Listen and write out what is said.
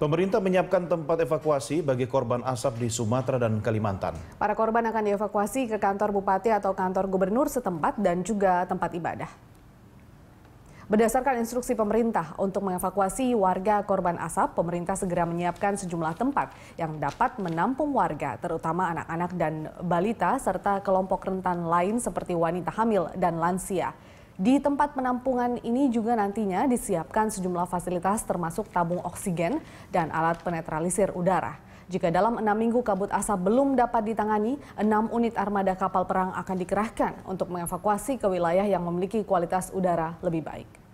Pemerintah menyiapkan tempat evakuasi bagi korban asap di Sumatera dan Kalimantan. Para korban akan dievakuasi ke kantor bupati atau kantor gubernur setempat dan juga tempat ibadah. Berdasarkan instruksi pemerintah untuk mengevakuasi warga korban asap, pemerintah segera menyiapkan sejumlah tempat yang dapat menampung warga, terutama anak-anak dan balita serta kelompok rentan lain seperti wanita hamil dan lansia. Di tempat penampungan ini juga nantinya disiapkan sejumlah fasilitas termasuk tabung oksigen dan alat penetralisir udara. Jika dalam enam minggu kabut asap belum dapat ditangani, enam unit armada kapal perang akan dikerahkan untuk mengevakuasi ke wilayah yang memiliki kualitas udara lebih baik.